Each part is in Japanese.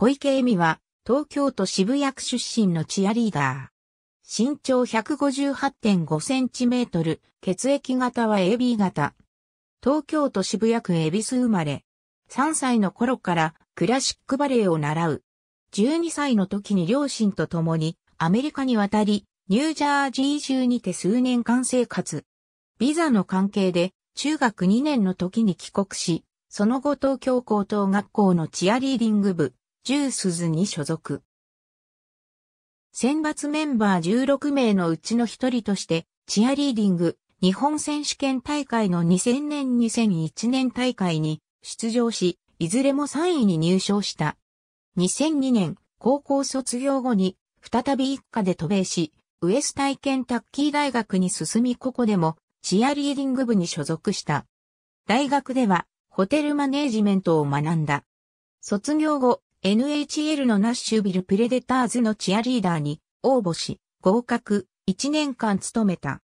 小池恵美は、東京都渋谷区出身のチアリーダー。身長158.5センチメートル、血液型は AB 型。東京都渋谷区恵比寿生まれ。3歳の頃からクラシックバレエを習う。12歳の時に両親と共にアメリカに渡り、ニュージャージー州にて数年間生活。ビザの関係で中学2年の時に帰国し、その後東京高等学校のチアリーディング部、ジュースズに所属。選抜メンバー16名のうちの一人として、チアリーディング、日本選手権大会の2000年2001年大会に出場し、いずれも3位に入賞した。2002年、高校卒業後に、再び一家で渡米し、ウエス体験タッキー大学に進みここでも、チアリーディング部に所属した。大学では、ホテルマネージメントを学んだ。卒業後、NHL のナッシュビルプレデターズのチアリーダーに応募し、合格、1年間務めた。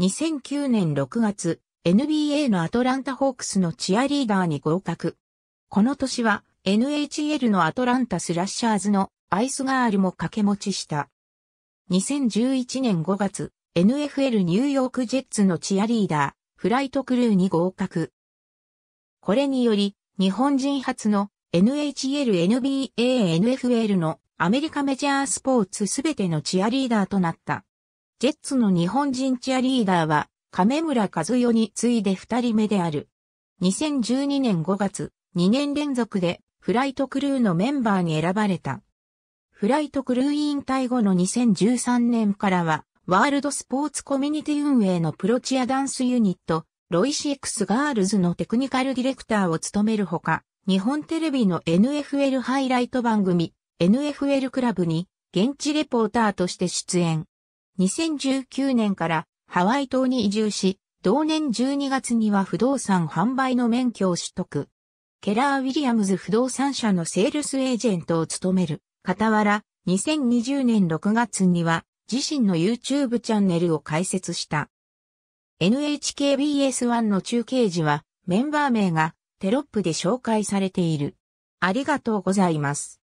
2009年6月、NBA のアトランタホークスのチアリーダーに合格。この年は NHL のアトランタスラッシャーズのアイスガールも掛け持ちした。2011年5月、NFL ニューヨークジェッツのチアリーダー、フライトクルーに合格。これにより、日本人初の NHL、NBA、NFL のアメリカメジャースポーツすべてのチアリーダーとなった。ジェッツの日本人チアリーダーは、亀村和代に次いで二人目である。2012年5月、2年連続でフライトクルーのメンバーに選ばれた。フライトクルー引退後の2013年からは、ワールドスポーツコミュニティ運営のプロチアダンスユニット、ロイシエクスガールズのテクニカルディレクターを務めるほか、日本テレビの NFL ハイライト番組 NFL クラブに現地レポーターとして出演。2019年からハワイ島に移住し、同年12月には不動産販売の免許を取得。ケラー・ウィリアムズ不動産社のセールスエージェントを務める。傍ら、2020年6月には自身の YouTube チャンネルを開設した。NHKBS1 の中継時はメンバー名がテロップで紹介されている。ありがとうございます。